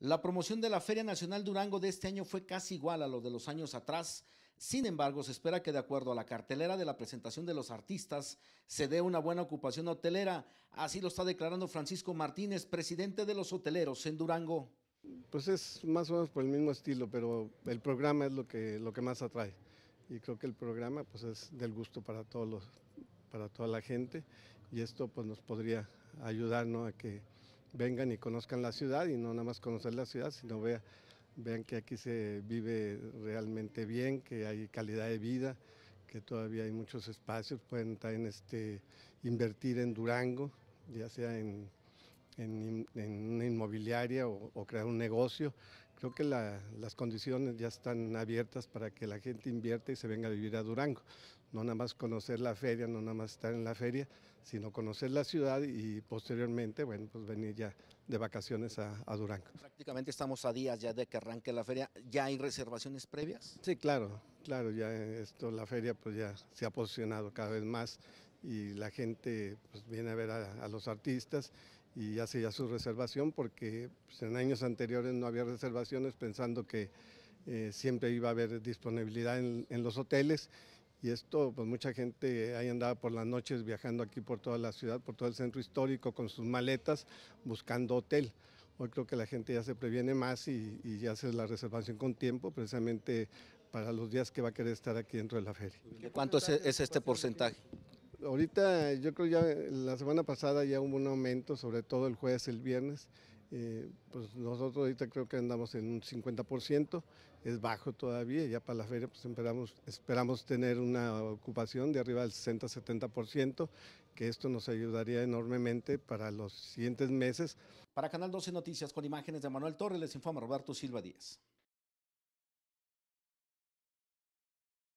La promoción de la Feria Nacional Durango de este año fue casi igual a lo de los años atrás. Sin embargo, se espera que de acuerdo a la cartelera de la presentación de los artistas, se dé una buena ocupación hotelera. Así lo está declarando Francisco Martínez, presidente de los hoteleros en Durango. Pues es más o menos por el mismo estilo, pero el programa es lo que, lo que más atrae. Y creo que el programa pues es del gusto para, todos los, para toda la gente y esto pues nos podría ayudar a que vengan y conozcan la ciudad y no nada más conocer la ciudad, sino vean, que aquí se vive realmente bien, que hay calidad de vida, que todavía hay muchos espacios, pueden también este, invertir en Durango, ya sea en, una inmobiliaria o, crear un negocio. Creo que las condiciones ya están abiertas para que la gente invierta y se venga a vivir a Durango no nada más conocer la feria, no nada más estar en la feria, sino conocer la ciudad y posteriormente, bueno, pues venir ya de vacaciones a, Durango. Prácticamente estamos a días ya de que arranque la feria. ¿Ya hay reservaciones previas? Sí, claro, claro, ya esto, la feria pues ya se ha posicionado cada vez más y la gente pues, viene a ver a, los artistas y hace ya su reservación porque pues, en años anteriores no había reservaciones pensando que eh, siempre iba a haber disponibilidad en los hoteles y esto, pues mucha gente ahí andaba por las noches viajando aquí por toda la ciudad, por todo el centro histórico con sus maletas buscando hotel. Hoy creo que la gente ya se previene más y, ya hace la reservación con tiempo, precisamente para los días que va a querer estar aquí dentro de la feria. ¿Cuánto e-, es, este porcentaje? Ahorita, yo creo ya la semana pasada ya hubo un aumento, sobre todo el jueves, el viernes, eh, pues nosotros ahorita creo que andamos en un 50%, es bajo todavía, ya para la feria pues esperamos, esperamos tener una ocupación de arriba del 60-70%, que esto nos ayudaría enormemente para los siguientes meses. Para Canal 12 Noticias con imágenes de Manuel Torres les informa Roberto Silva Díaz.